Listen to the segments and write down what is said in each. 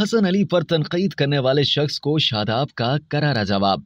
हसन अली पर तनकीद करने वाले शख्स को शादाब का करारा जवाब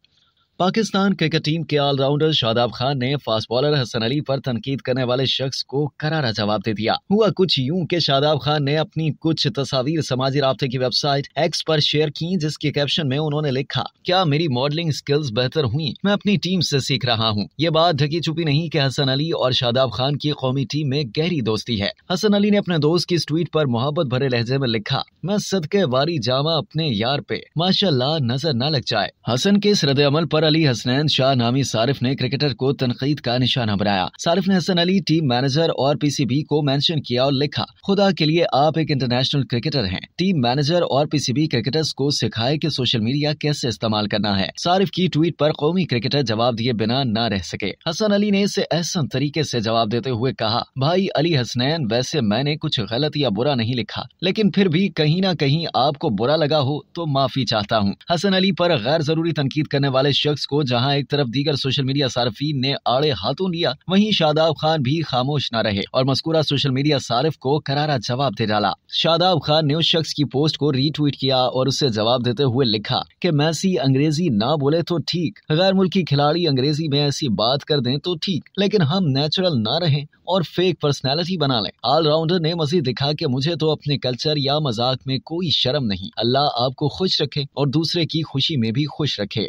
पाकिस्तान क्रिकेट टीम के ऑलराउंडर शादाब खान ने फास्ट बॉलर हसन अली पर तनकीद करने वाले शख्स को करारा जवाब दे दिया हुआ कुछ यूं कि शादाब खान ने अपनी कुछ तस्वीर समाजी रबते की वेबसाइट एक्स पर शेयर की जिसके कैप्शन में उन्होंने लिखा क्या मेरी मॉडलिंग स्किल्स बेहतर हुई मैं अपनी टीम से सीख रहा हूँ ये बात ढकी छुपी नहीं की हसन अली और शादाब खान की कौमी टीम में गहरी दोस्ती है हसन अली ने अपने दोस्त की ट्वीट आरोप मोहब्बत भरे लहजे में लिखा मैं सदके वारी जामा अपने यार पे माशाला नजर न लग जाए हसन के इस रद्द अमल आरोप अली हसनैन शाह नामी सारिफ ने क्रिकेटर को तनकीद का निशाना बनाया सारिफ ने हसन अली टीम मैनेजर और पीसीबी को मेंशन किया और लिखा खुदा के लिए आप एक इंटरनेशनल क्रिकेटर हैं टीम मैनेजर और पीसीबी क्रिकेटर्स को सिखाए कि सोशल मीडिया कैसे इस्तेमाल करना है सारिफ की ट्वीट पर कौमी क्रिकेटर जवाब दिए बिना न रह सके हसन अली ने इसे एहसन तरीके से जवाब देते हुए कहा भाई अली हसनैन वैसे मैंने कुछ गलत या बुरा नहीं लिखा लेकिन फिर भी कहीं ना कहीं आपको बुरा लगा हो तो माफी चाहता हूँ हसन अली पर गैर जरूरी तनकीद करने वाले शख्स शख्स को जहां एक तरफ दीगर सोशल मीडिया सार्फिन ने आड़े हाथों लिया वहीं शादाब खान भी खामोश न रहे और मस्कुरा सोशल मीडिया सार्फ को करारा जवाब दे डाला शादाब खान ने उस शख्स की पोस्ट को रीट्वीट किया और उससे जवाब देते हुए लिखा की मैसी अंग्रेजी ना बोले तो ठीक गैर मुल्की खिलाड़ी अंग्रेजी में ऐसी बात कर दे तो ठीक लेकिन हम नेचुरल ना रहे और फेक पर्सनैलिटी बना ले ऑलराउंडर ने मजीद लिखा की मुझे तो अपने कल्चर या मजाक में कोई शर्म नहीं अल्लाह आपको खुश रखे और दूसरे की खुशी में भी खुश रखे